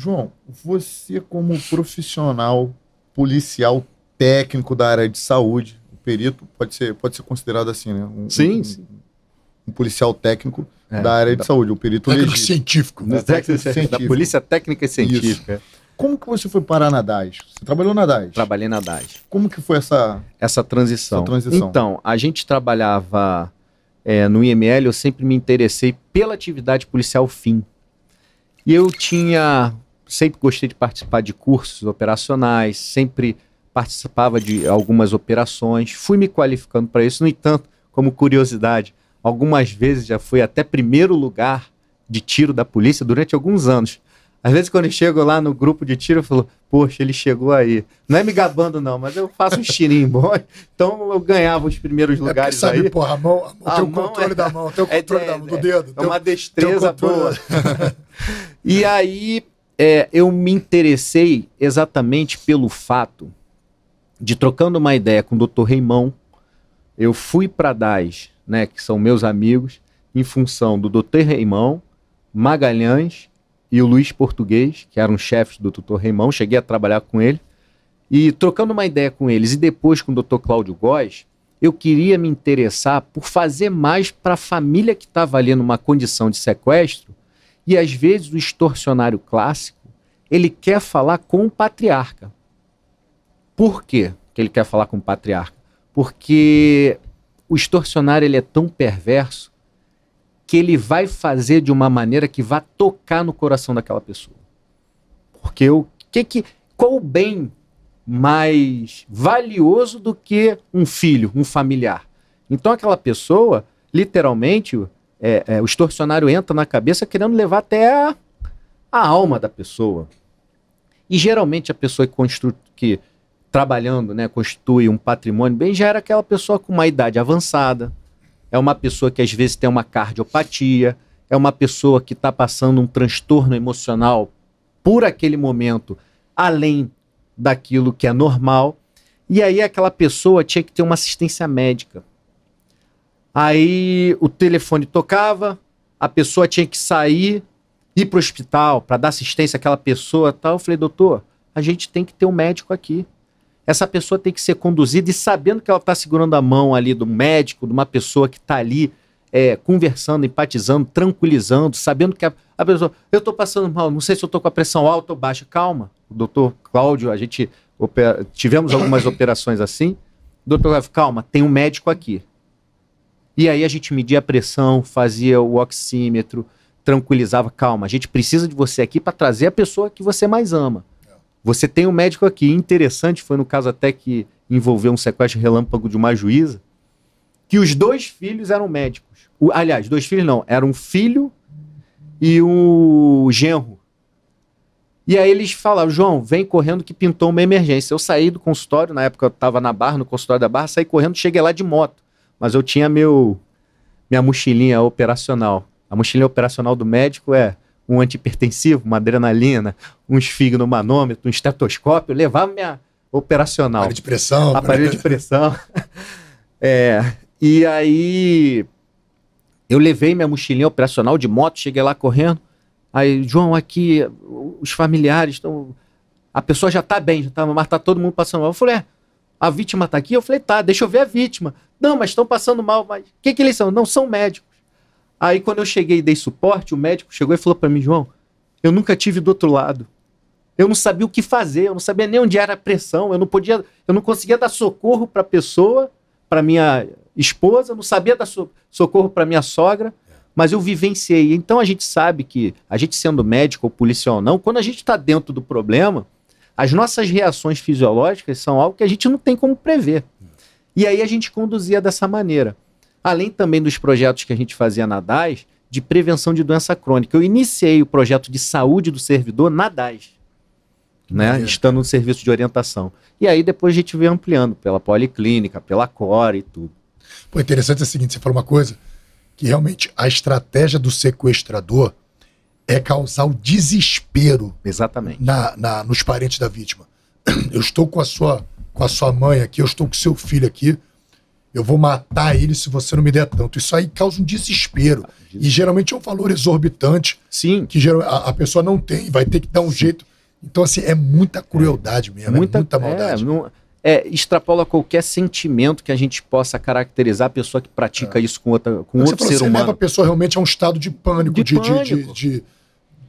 João, você como profissional policial técnico da área de saúde, o perito pode ser, pode ser considerado assim, né? Um, sim, um, sim. Um policial técnico é, da área de da, saúde, o perito técnico legítimo. científico, né? técnico científico. Da polícia técnica e científica. Isso. Como que você foi parar na DAS? Você trabalhou na DAS? Trabalhei na DAS. Como que foi essa, essa, transição. Essa transição? Então, a gente trabalhava é, no IML, eu sempre me interessei pela atividade policial fim. E eu tinha sempre gostei de participar de cursos operacionais, sempre participava de algumas operações, fui me qualificando para isso. No entanto, como curiosidade, algumas vezes já fui até primeiro lugar de tiro da polícia durante alguns anos. Às vezes, quando eu chego lá no grupo de tiro, eu falo, poxa, ele chegou aí. Não é me gabando, não, mas eu faço um tirinho bom. Então eu ganhava os primeiros é lugares sabe, aí. Porra, a mão, o a teu mão controle é, da mão, o é controle é, da, do dedo. É é uma destreza boa. e aí, é, eu me interessei exatamente pelo fato de, trocando uma ideia com o Dr. Reimão, eu fui para DAS, né, que são meus amigos, em função do Dr. Reimão, Magalhães e o Luiz Português, que eram chefes do Dr. Reimão, cheguei a trabalhar com ele. E trocando uma ideia com eles e depois com o Dr. Cláudio Góes, eu queria me interessar por fazer mais para a família que estava ali numa condição de sequestro e às vezes o extorsionário clássico, ele quer falar com o patriarca. Por quê que ele quer falar com o patriarca? Porque o extorsionário ele é tão perverso que ele vai fazer de uma maneira que vá tocar no coração daquela pessoa. Porque o que que qual o bem mais valioso do que um filho, um familiar? Então aquela pessoa, literalmente, é, é, o extorsionário entra na cabeça querendo levar até a, a alma da pessoa. E geralmente a pessoa que, constru, que trabalhando, né, constitui um patrimônio bem, já era aquela pessoa com uma idade avançada, é uma pessoa que às vezes tem uma cardiopatia, é uma pessoa que está passando um transtorno emocional por aquele momento, além daquilo que é normal. E aí aquela pessoa tinha que ter uma assistência médica. Aí o telefone tocava, a pessoa tinha que sair, ir para o hospital para dar assistência àquela pessoa tal. Eu falei, doutor, a gente tem que ter um médico aqui. Essa pessoa tem que ser conduzida e sabendo que ela está segurando a mão ali do médico, de uma pessoa que está ali é, conversando, empatizando, tranquilizando, sabendo que a, a pessoa, eu estou passando mal, não sei se eu estou com a pressão alta ou baixa. Calma, doutor Cláudio, a gente opera, tivemos algumas operações assim. doutor Cláudio, calma, tem um médico aqui. E aí a gente media a pressão, fazia o oxímetro, tranquilizava, calma, a gente precisa de você aqui para trazer a pessoa que você mais ama. Você tem um médico aqui. Interessante, foi no caso até que envolveu um sequestro relâmpago de uma juíza, que os dois filhos eram médicos. O, aliás, dois filhos não, era um filho e o genro. E aí eles falaram, João, vem correndo que pintou uma emergência. Eu saí do consultório, na época eu estava na barra, no consultório da barra, saí correndo, cheguei lá de moto mas eu tinha meu minha mochilinha operacional. A mochilinha operacional do médico é um antipertensivo, uma adrenalina, um manômetro, um estetoscópio, eu levava minha operacional. Aparelho de pressão. Né? Aparelho pra... de pressão. é, e aí eu levei minha mochilinha operacional de moto, cheguei lá correndo. Aí, João, aqui os familiares estão. A pessoa já está bem, já tá, mas está todo mundo passando mal. Eu falei, é, a vítima está aqui? Eu falei, tá, deixa eu ver a vítima. Não, mas estão passando mal, mas o que, que eles são? Não, são médicos. Aí quando eu cheguei e dei suporte, o médico chegou e falou para mim, João, eu nunca tive do outro lado. Eu não sabia o que fazer, eu não sabia nem onde era a pressão, eu não podia, eu não conseguia dar socorro para a pessoa, para minha esposa, não sabia dar so socorro para minha sogra, mas eu vivenciei. Então a gente sabe que a gente sendo médico ou policial ou não, quando a gente está dentro do problema, as nossas reações fisiológicas são algo que a gente não tem como prever. E aí a gente conduzia dessa maneira. Além também dos projetos que a gente fazia na DAS de prevenção de doença crônica. Eu iniciei o projeto de saúde do servidor na DAS, né? estando no serviço de orientação. E aí depois a gente veio ampliando pela policlínica, pela core e tudo. Pô, interessante é o seguinte, você falou uma coisa que realmente a estratégia do sequestrador é causar o desespero. Exatamente. Na, na, nos parentes da vítima. Eu estou com a sua com a sua mãe aqui, eu estou com seu filho aqui. Eu vou matar ele se você não me der tanto. Isso aí causa um desespero. Ah, E geralmente é um valor exorbitante. Sim. Que a, a, pessoa não tem, vai ter que dar um Sim. jeito. Então, assim, é muita crueldade é, mesmo, muita, é muita maldade. É, não, é, extrapola qualquer sentimento que a gente possa caracterizar a pessoa que pratica é. isso com, outra, com outro falou, ser você humano. Você leva a pessoa realmente a um estado de pânico, de, de, pânico. de, de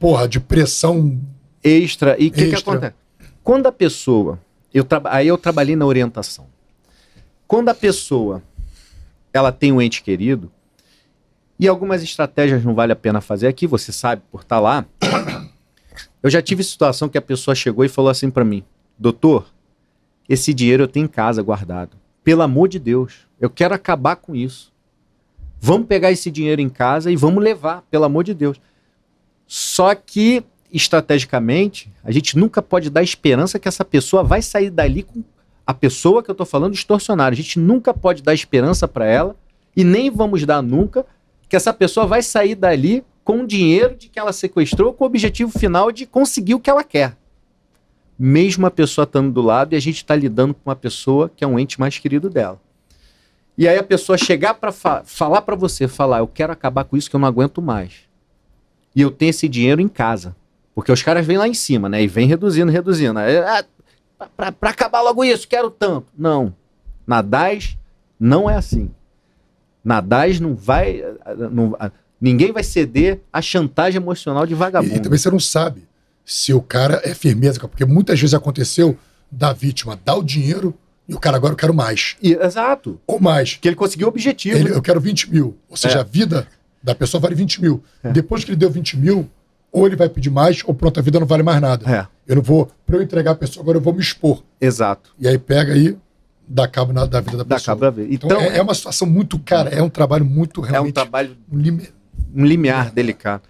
porra, de pressão extra. E o que, que acontece? Quando a pessoa. Eu tra... Aí eu trabalhei na orientação. Quando a pessoa ela tem um ente querido, e algumas estratégias não vale a pena fazer aqui, você sabe por estar tá lá. Eu já tive situação que a pessoa chegou e falou assim para mim: Doutor, esse dinheiro eu tenho em casa guardado. Pelo amor de Deus, eu quero acabar com isso. Vamos pegar esse dinheiro em casa e vamos levar, pelo amor de Deus. Só que, estrategicamente, a gente nunca pode dar esperança que essa pessoa vai sair dali com a pessoa que eu estou falando distorcionada. A gente nunca pode dar esperança para ela e nem vamos dar nunca que essa pessoa vai sair dali com o dinheiro de que ela sequestrou com o objetivo final de conseguir o que ela quer. Mesmo a pessoa estando do lado e a gente está lidando com uma pessoa que é um ente mais querido dela. E aí a pessoa chegar para fa falar para você, falar, eu quero acabar com isso que eu não aguento mais e eu tenho esse dinheiro em casa. Porque os caras vêm lá em cima, né? E vêm reduzindo, reduzindo. É, acabar logo isso, quero tanto. Não. Na DAS não é assim. Na DAS não vai. Não, ninguém vai ceder à chantagem emocional de vagabundo. E, e, também você não sabe se o cara é firmeza, porque muitas vezes aconteceu da vítima dar o dinheiro e o cara agora eu quero mais. E, exato. Ou mais. Que ele conseguiu o objetivo. Ele, eu quero 20 mil. Ou seja, é. a vida da pessoa vale 20 mil. É. Depois que ele deu 20 mil, ou ele vai pedir mais, ou pronto, a vida não vale mais nada. É. Eu não vou, para eu entregar a pessoa, agora eu vou me expor. Exato. E aí pega aí, dá cabo na, da vida da pessoa. Dá cabo da vida. Então, então é, é, uma situação muito, cara, é um trabalho muito realmente. É um trabalho. Um, um limiar é. delicado.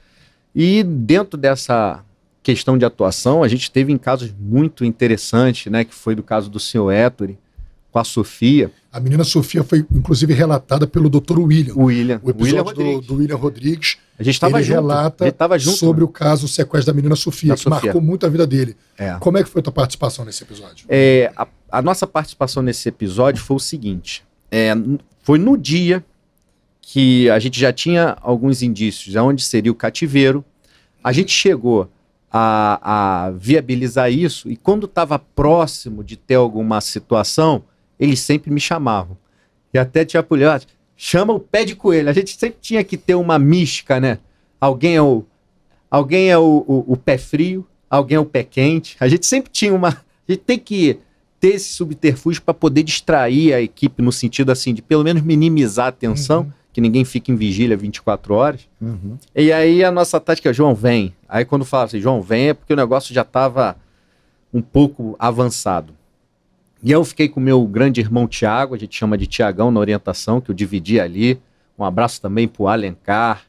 E dentro dessa questão de atuação, a gente teve em casos muito interessantes, né? Que foi do caso do senhor Ettore, com a Sofia. A menina Sofia foi, inclusive, relatada pelo Dr. William. William. O episódio William do, do, William Rodrigues. A gente estava junto. relata gente junto, sobre né? o caso o sequestro da menina Sofia, da que Sofia. marcou muito a vida dele. É. Como é que foi a tua participação nesse episódio? É, a, a, nossa participação nesse episódio foi o seguinte. É, foi no dia que a gente já tinha alguns indícios de onde seria o cativeiro. A gente chegou a, a viabilizar isso e quando estava próximo de ter alguma situação eles sempre me chamavam. E até tinha polícia, ah, chama o pé de coelho. A gente sempre tinha que ter uma mística, né? Alguém é o, alguém é o, o, o pé frio, alguém é o pé quente. A gente sempre tinha uma. A gente tem que ter esse subterfúgio para poder distrair a equipe no sentido assim de pelo menos minimizar a tensão, uhum. que ninguém fica em vigília 24 horas. Uhum. E aí a nossa tática é João vem. Aí quando fala assim, João vem é porque o negócio já estava um pouco avançado. E eu fiquei com meu grande irmão Tiago, a gente chama de Tiagão na orientação, que eu dividi ali. Um abraço também para o Alencar,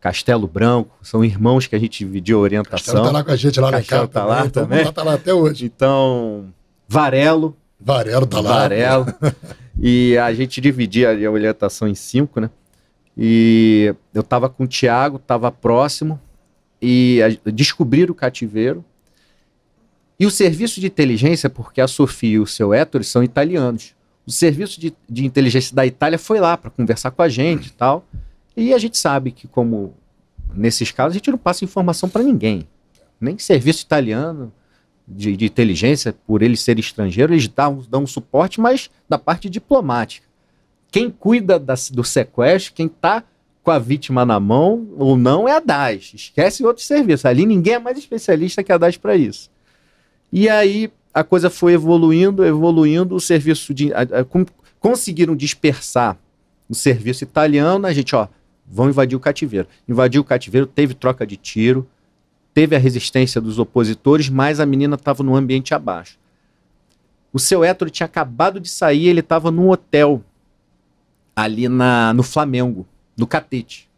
Castelo Branco, são irmãos que a gente dividiu a orientação. Castelo tá lá com a gente lá Castelo na casa. Tá lá também. tá lá até hoje. Então, Varelo. Varelo tá lá. Varelo. e a gente dividia a orientação em cinco, né? E eu tava com o Tiago, tava próximo, e descobriram o cativeiro e o serviço de inteligência, porque a Sofia e o seu Héctor são italianos. O serviço de, de inteligência da Itália foi lá para conversar com a gente e tal. E a gente sabe que, como nesses casos, a gente não passa informação para ninguém. Nem serviço italiano de, de, inteligência, por ele ser estrangeiro, eles dão, dão um suporte, mas da parte diplomática. Quem cuida da, do sequestro, quem está com a vítima na mão ou não é a DAS. Esquece outros serviços. Ali ninguém é mais especialista que a DAS para isso. E aí a coisa foi evoluindo, evoluindo, o serviço de. A, a, conseguiram dispersar o serviço italiano, a gente, ó, vão invadir o cativeiro. Invadiu o cativeiro, teve troca de tiro, teve a resistência dos opositores, mas a menina estava no ambiente abaixo. O seu hétero tinha acabado de sair, ele estava num hotel ali na, no Flamengo, no Catete.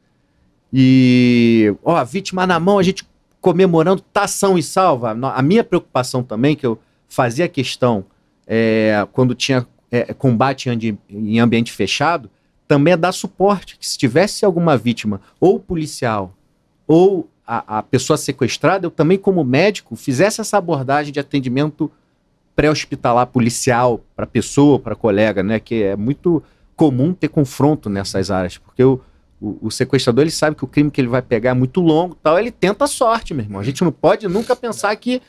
E, ó, a vítima na mão, a gente comemorando, Tação tá são e salva. A minha preocupação também, que eu fazia questão é, quando tinha é, combate em ambiente fechado, também é dar suporte, que se tivesse alguma vítima, ou policial, ou a, a pessoa sequestrada, eu também, como médico, fizesse essa abordagem de atendimento pré-hospitalar policial para pessoa, para colega, né? Que é muito comum ter confronto nessas áreas, porque eu o, o, sequestrador ele sabe que o crime que ele vai pegar é muito longo tal, ele tenta a sorte, meu irmão. A gente não pode nunca pensar que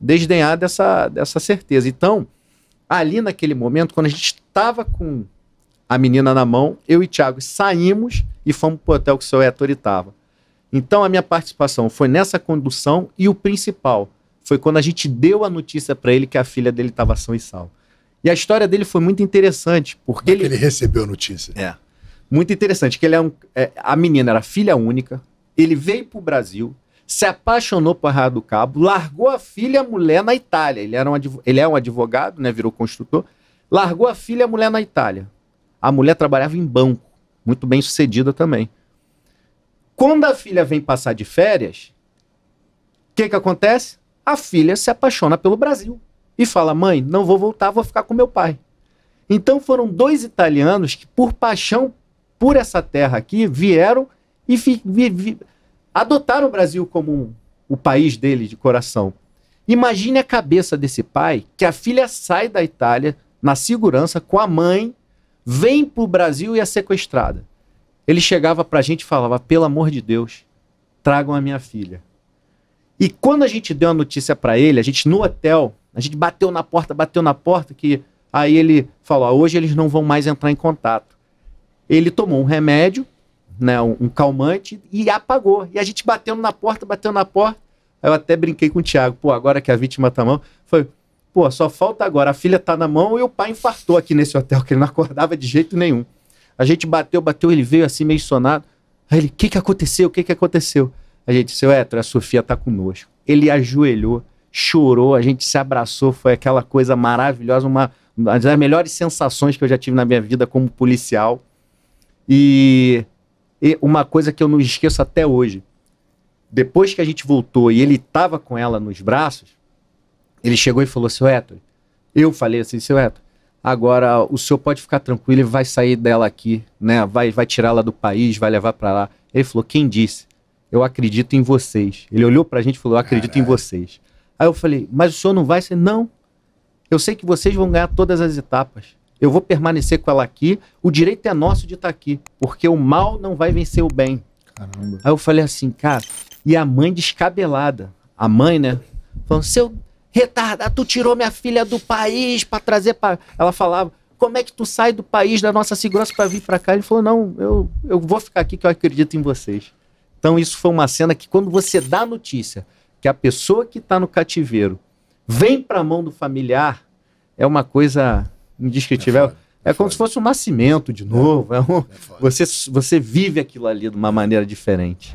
desdenhar dessa, dessa certeza. Então, ali naquele momento, quando a gente estava com a menina na mão, eu e Thiago saímos e fomos para o hotel que o seu Héctor estava. Então, a minha participação foi nessa condução e o principal foi quando a gente deu a notícia para ele que a filha dele estava são e salvo. E a história dele foi muito interessante, porque ele... ele recebeu a notícia. É muito interessante, que ele é, um, é a menina era filha única, ele veio para o Brasil, se apaixonou por Raia do Cabo, largou a filha a mulher na Itália. Ele, era um ele é um advogado, né, virou construtor, largou a filha a mulher na Itália. A mulher trabalhava em banco, muito bem sucedida também. Quando a filha vem passar de férias, o que, que acontece? A filha se apaixona pelo Brasil e fala: mãe, não vou voltar, vou ficar com meu pai. Então foram dois italianos que, por paixão por essa terra aqui, vieram e vi, vi, vi, adotaram o Brasil como um, o país dele de coração. Imagine a cabeça desse pai que a filha sai da Itália na segurança com a mãe, vem para o Brasil e é sequestrada. Ele chegava para a gente e falava: pelo amor de Deus, tragam a minha filha. E quando a gente deu a notícia para ele, a gente no hotel, a gente bateu na porta, bateu na porta, que aí ele falou: ah, hoje eles não vão mais entrar em contato. Ele tomou um remédio, né, um, um calmante, e apagou. E a gente batendo na porta, batendo na porta. Aí eu até brinquei com o Thiago, pô, agora que a vítima tá na mão, foi, pô, só falta agora, a filha tá na mão e o pai infartou aqui nesse hotel, que ele não acordava de jeito nenhum. A gente bateu, bateu, ele veio assim meio sonado. Aí ele, o que que aconteceu? O que que aconteceu? A gente, seu Hétero, a Sofia tá conosco. Ele ajoelhou, chorou, a gente se abraçou, foi aquela coisa maravilhosa, uma, uma das melhores sensações que eu já tive na minha vida como policial. E, e uma coisa que eu não esqueço até hoje. Depois que a gente voltou e ele estava com ela nos braços, ele chegou e falou: Seu Héctor, eu falei assim, seu Héctor, agora o senhor pode ficar tranquilo, ele vai sair dela aqui, né? Vai, vai tirá-la do país, vai levar para lá. Ele falou: Quem disse? Eu acredito em vocês. Ele olhou para a gente e falou: Eu acredito Caralho. em vocês. Aí eu falei: Mas o senhor não vai ser? Não. Eu sei que vocês vão ganhar todas as etapas eu vou permanecer com ela aqui, o direito é nosso de estar tá aqui, porque o mal não vai vencer o bem. Caramba. Aí eu falei assim, cara, e a mãe descabelada, a mãe, né? Falando, seu retardado, tu tirou minha filha do país para trazer para. Ela falava, como é que tu sai do país da nossa segurança para vir para cá? Ele falou, não, eu, eu vou ficar aqui que eu acredito em vocês. Então isso foi uma cena que quando você dá a notícia que a pessoa que está no cativeiro vem para a mão do familiar, é uma coisa indescritível. É, é, é como se fosse um nascimento de novo. É, é um... você, você vive aquilo ali de uma maneira diferente.